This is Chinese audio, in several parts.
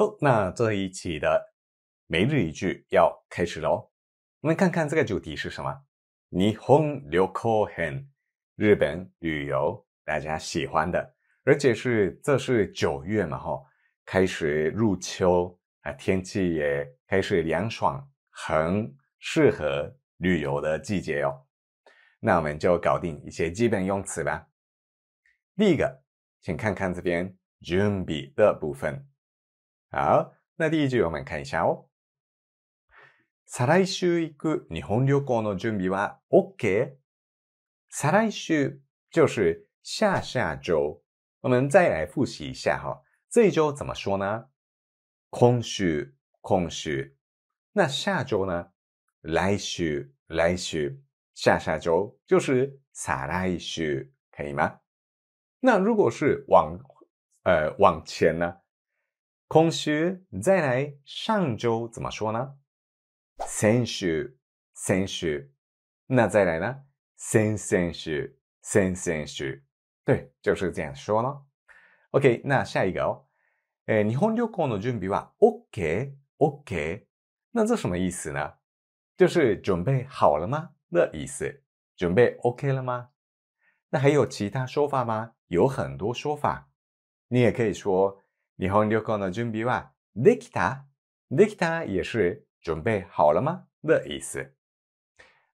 哦，那这一期的每日一句要开始了哦。我们看看这个主题是什么？霓虹六国很日本旅游，大家喜欢的，而且是这是九月嘛，哈，开始入秋啊，天气也开始凉爽，很适合旅游的季节哦。那我们就搞定一些基本用词吧。第一个，请看看这边准备的部分。好，那第一句我们看一下哦。再来行く日本旅行的准备是 OK。再来週就是下下周，我们再来复习一下哈。这一周怎么说呢？空虚，空虚。那下周呢？来週，来週。下下周就是再来週，可以吗？那如果是往呃往前呢？本周再来，上周怎么说呢？先週、先週。那再来呢？先先週、先先週。对，就是样说了。OK，那下一个哦，哎，日本旅行的准备是 OK，OK。那这什么意思呢？就是准备好了吗的意思？准备 OK 了吗？那还有其他说法吗？有很多说法，你也可以说。日本旅行の準備はできたできた也是準備好了吗的意思。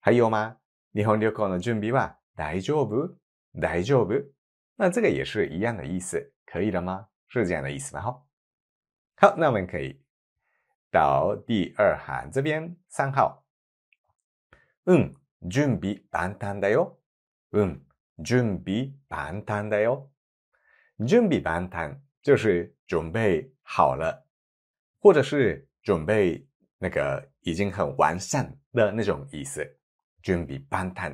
还有吗？日本旅行の準備は大丈夫大丈夫那这个也是一样的意思，可以了吗？是这样的意思吗？好，好，那我们可以到第二行这边三号。嗯，準備万端だよ。嗯，準備万端だよ。準備万端。就是准备好了，或者是准备那个已经很完善的那种意思，准备办妥。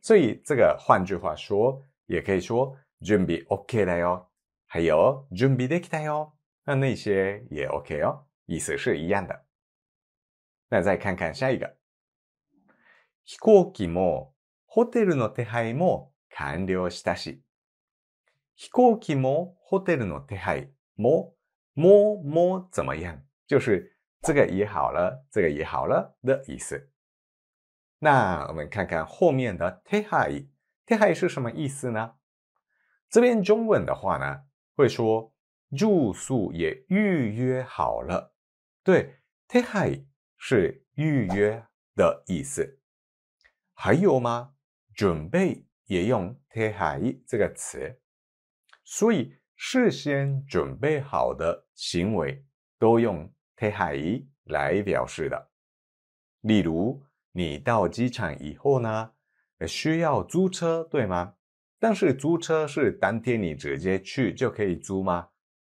所以这个换句话说，也可以说准备 OK 了哟。还有准备的起来哟，那那些也 OK 哦，意思是一样的。那再看看下一个，飛行機もホテルの手配も完了したし。行機もホテルの手配イももも怎么样？就是这个也好了，这个也好了的意思。那我们看看后面的テハイ，テハイ是什么意思呢？这边中文的话呢，会说住宿也预约好了。对，テハイ是预约的意思。还有吗？准备也用テハイ这个词。所以事先准备好的行为都用“てはい”来表示的。例如，你到机场以后呢，需要租车，对吗？但是租车是当天你直接去就可以租吗？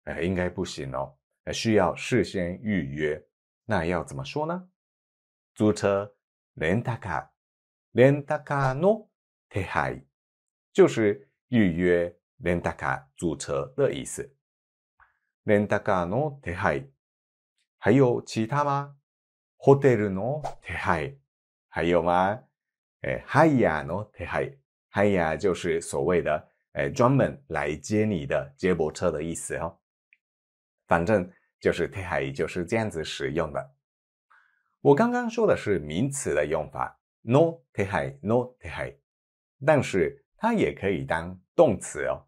呃，应该不行哦，需要事先预约。那要怎么说呢？租车“レン卡，カー”、“卡ンタカーの就是预约。렌터카租车的意思。レンタカーのテハイ，还有其他吗？ホテルのテハイ，还有吗？え、ハイヤーのテハイ，ハイヤー就是所谓的诶，专门来接你的接驳车的意思哦。反正就是テハ就是这样子使用的。我刚刚说的是名词的用法，のテハイ、のテハイ，但是它也可以当动词哦。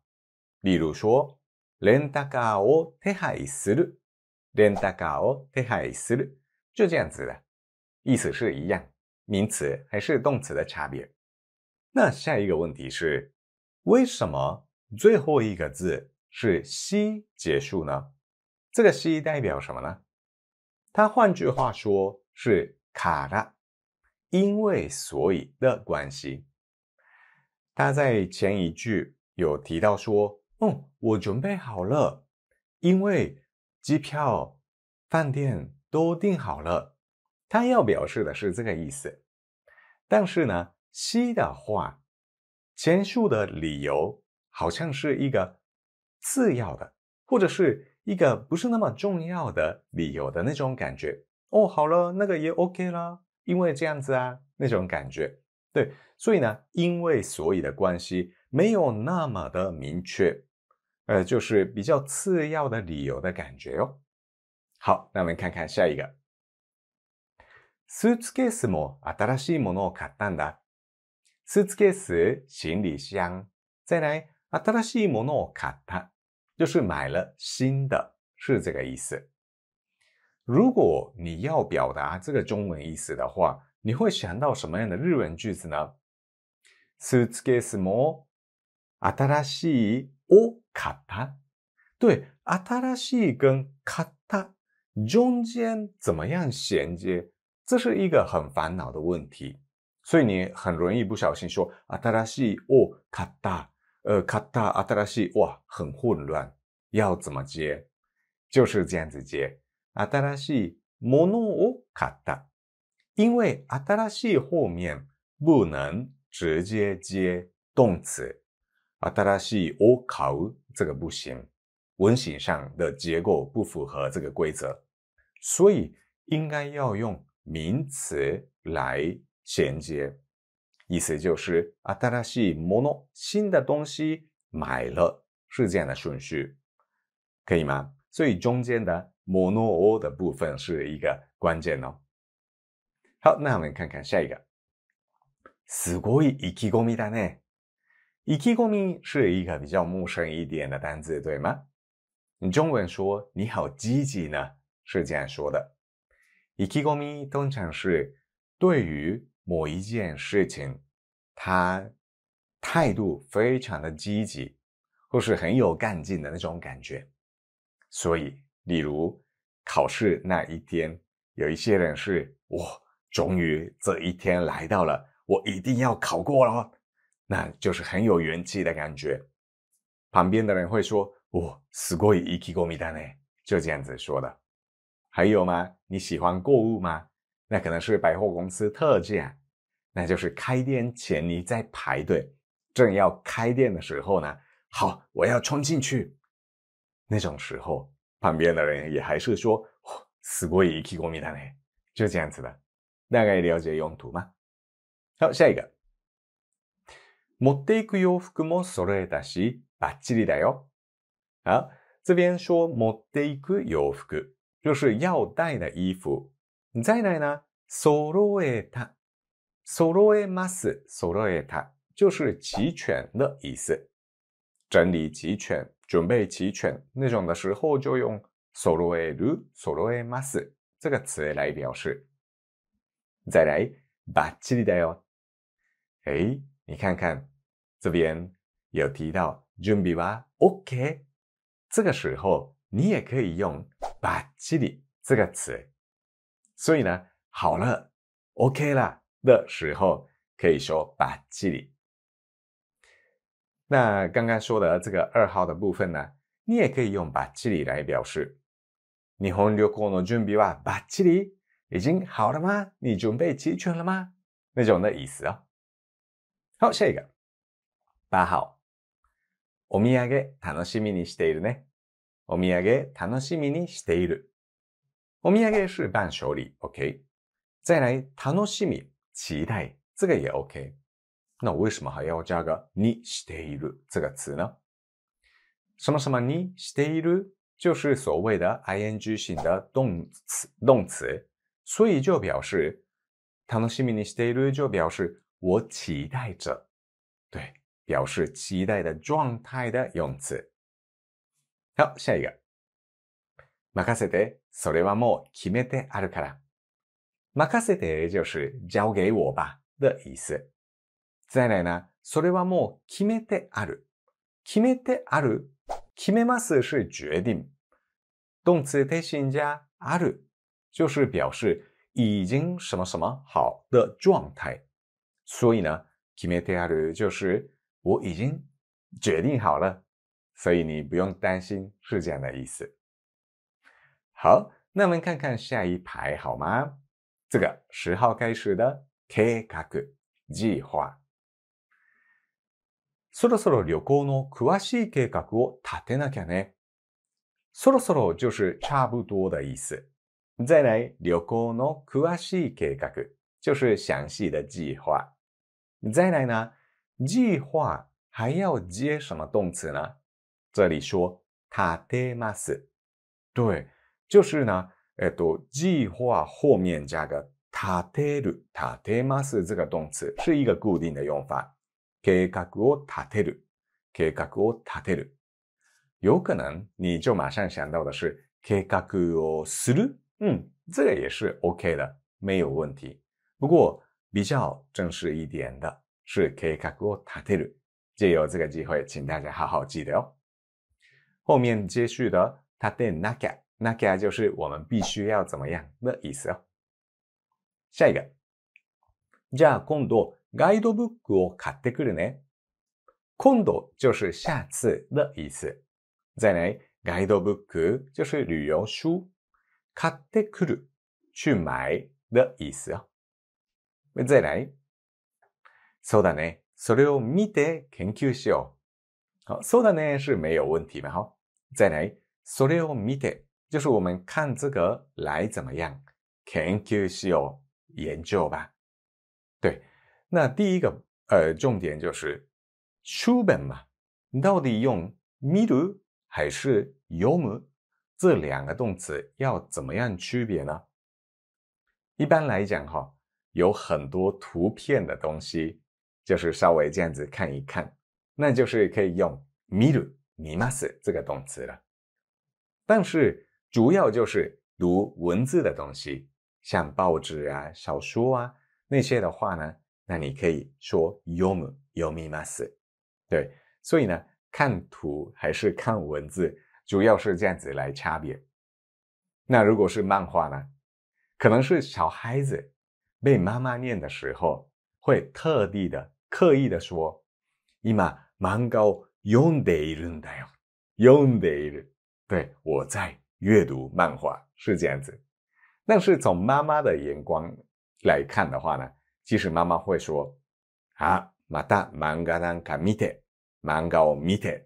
比如说，“レンタカーを手配する”、“レンタカーを手配する”就这样子的，意思是一样。名词还是动词的差别。那下一个问题是，为什么最后一个字是“西”结束呢？这个“西”代表什么呢？它换句话说是“卡拉”，因为所以的关系。他在前一句有提到说。哦，我准备好了，因为机票、饭店都订好了。他要表示的是这个意思。但是呢，C 的话，前述的理由好像是一个次要的，或者是一个不是那么重要的理由的那种感觉。哦，好了，那个也 OK 啦，因为这样子啊，那种感觉。对，所以呢，因为所以的关系没有那么的明确。呃，就是比较次要的理由的感觉哟。好，那我们看看下一个。スーツケースも新しいものを買ったんだ。スーツケース，行李箱，再来、新しいものを買った，就是买了新的，是这个意思。如果你要表达这个中文意思的话，你会想到什么样的日文句子呢？スーツケースも新しい哦，カタ。对，新しい跟カタ中间怎么样衔接？这是一个很烦恼的问题，所以你很容易不小心说新しい、哦、カタ。呃，カタ、新しい，哇，很混乱。要怎么接？就是这样子接。新しいものをカタ。因为新しい后面不能直接接动词。啊，新しいオ考这个不行，文型上的结构不符合这个规则，所以应该要用名词来衔接，意思就是新しいモノ新的东西买了，是这样的顺序，可以吗？所以中间的モノオ的部分是一个关键哦。好，那我们看看下一个，すごい意気込みだね。积极共鸣是一个比较陌生一点的单词，对吗？你中文说“你好积极呢”，是这样说的。积极共鸣通常是对于某一件事情，他态度非常的积极，或是很有干劲的那种感觉。所以，例如考试那一天，有一些人是“哇，终于这一天来到了，我一定要考过了。”那就是很有元气的感觉，旁边的人会说，哦，すごいイ気ゴみだね，就这样子说的。还有吗？你喜欢购物吗？那可能是百货公司特价，那就是开店前你在排队，正要开店的时候呢，好，我要冲进去，那种时候，旁边的人也还是说，哦，すごいイ気ゴみだね，就这样子的。大概了解用途吗？好，下一个。持っていく洋服も揃えたし、バッチリだよ。あ、这边说持っていく洋服，就是要带的衣服。再来呢，揃えた、揃えます、揃えた，就是齐全的意思。整理齐全、準備齐全那种的时候，就用揃える、揃えます这个词来表示。再来，バッチリだよ。哎，你看看这边有提到准备吧，OK。这个时候你也可以用“ばっちり”这个词。所以呢，好了，OK 了的时候可以说“ばっち那刚刚说的这个二号的部分呢，你也可以用“ばっちり”来表示。日本旅行の準備はばっち已经好了吗？你准备齐全了吗？那种的意思哦。好，下一个。八号。お土産楽しみにしているね。お土産楽しみにしている。お土産是伴手礼，OK。再来，楽しみ、期待，这个也 OK。那我为什么还要加个にしている这个词呢？什么什么にしている就是所谓的 ing 型的动词动词，所以就表示楽しみにしている就表示我期待着。表示期待的状態的用词。好，下一个。任せて、それはもう決めてあるから。任せて就是交给我吧的意思。再来呢，それはもう決めてある。決めてある。決めます是决定。动词贴心加ある，就是表示已经什么什么好的状态。所以呢，決めてある就是我已经决定好了，所以你不用担心，是这样的意思。好，那我们看看下一排好吗？这个十号开始的 k 计划，そろそろ旅行の詳しい計画を立てなきゃね。そろそろ就是差不多的意思。再来，旅行の詳しい計画就是详细的计划。再来呢？计划还要接什么动词呢？这里说立てます，对，就是呢，诶，读计划后面加个立てる、立てます这个动词是一个固定的用法。計画を立てる、計画を立てる。有可能你就马想想，到的是計画をする，嗯，这个也是 OK 的，没有问题。不过比较正式一点的。是計画を立てる。借由这个机会，请大家好好记得哦。後面接续的立ってなきゃ，就是我们必须要怎么样的意思哦。下一个，じゃあ今度ガイドブックを買ってくるね。今度就是下次的意思。再来，ガイドブック就是旅游书，買ってくる，去买的意思哦。再来。そうだね。それを見て研究しよう。好，そうだね是没有问题嘛哈。再来，それを見て就是我们看这个来怎么样，研究しよう研究吧。对，那第一个呃重点就是书本嘛，到底用見る还是読む这两个动词要怎么样区别呢？一般来讲哈，有很多图片的东西。就是稍微这样子看一看，那就是可以用見る、見ます这个动词了。但是主要就是读文字的东西，像报纸啊、小说啊那些的话呢，那你可以说読む、読みます。对，所以呢，看图还是看文字，主要是这样子来差别。那如果是漫画呢，可能是小孩子被妈妈念的时候。会特地的刻意的说，伊玛漫画用得いるんだよ，用得いる。对我在阅读漫画是这样子，但是从妈妈的眼光来看的话呢，其实妈妈会说，啊，まだ漫画なんか見て、漫画を見て，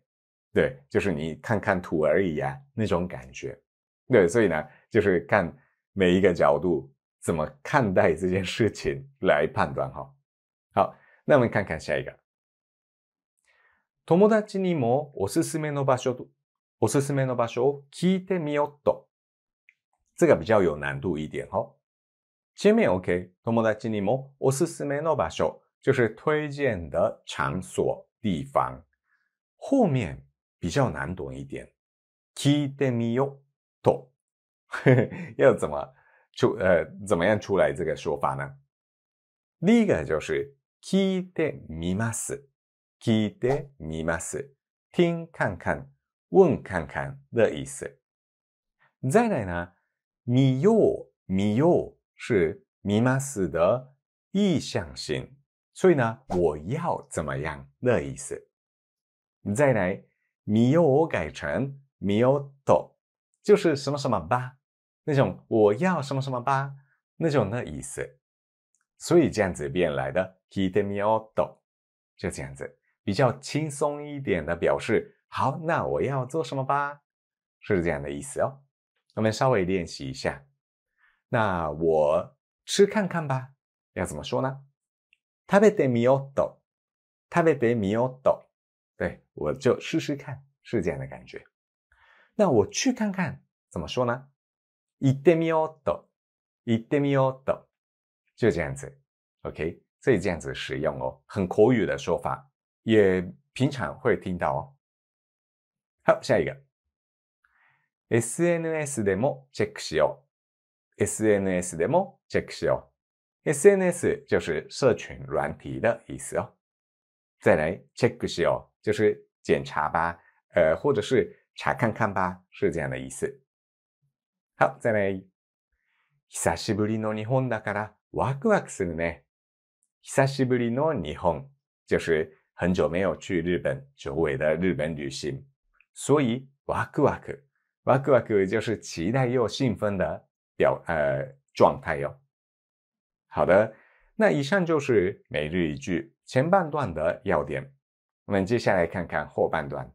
对，就是你看看图而已呀，那种感觉。对，所以呢，就是看每一个角度怎么看待这件事情来判断哈。好，那我们看看下一个。友達にもおすすめの場所、おすすめの場所を聞いてみよっと。这个比较有难度一点哦。前面 OK，友達にもおすすめの場所就是推荐的场所、地方。后面比较难懂一点，聞いてみよっと 要怎么出呃怎么样出来这个说法呢？第一个就是聞いてみます、聞いてみます、听看看、问看看的意思。再来呢，見よう、みよう是見ます的意向性，所以呢，我要怎么样的意思？再来，見よう改成見ようと，就是什么什么吧，那种我要什么什么吧那种的意思。所以这样子变来的，k i 来てみ o う o 就这样子比较轻松一点的表示。好，那我要做什么吧？是这样的意思哦。我们稍微练习一下。那我吃看看吧，要怎么说呢？食べてみようと、食べてみようと。对，我就试试看，是这样的感觉。那我去看看，怎么说呢？行ってみようと、行ってみようと。就这样子，OK，所以这样子使用哦，很口语的说法，也平常会听到哦。好，下一个，SNS でもチェックしよう。SNS でもチェックしよう。SNS 就是社群软体的意思哦。再来チェックしよう，就是检查吧，呃，或者是查看看吧，是这样的意思。好，再来。久しぶりの日本だから。ワクワクするね。久しぶりの日本，就是很久没有去日本，久违的日本旅行，所以ワクワク。ワクワク就是期待又兴奋的表呃状态哟。好的，那以上就是每日一句前半段的要点，我们接下来看看后半段。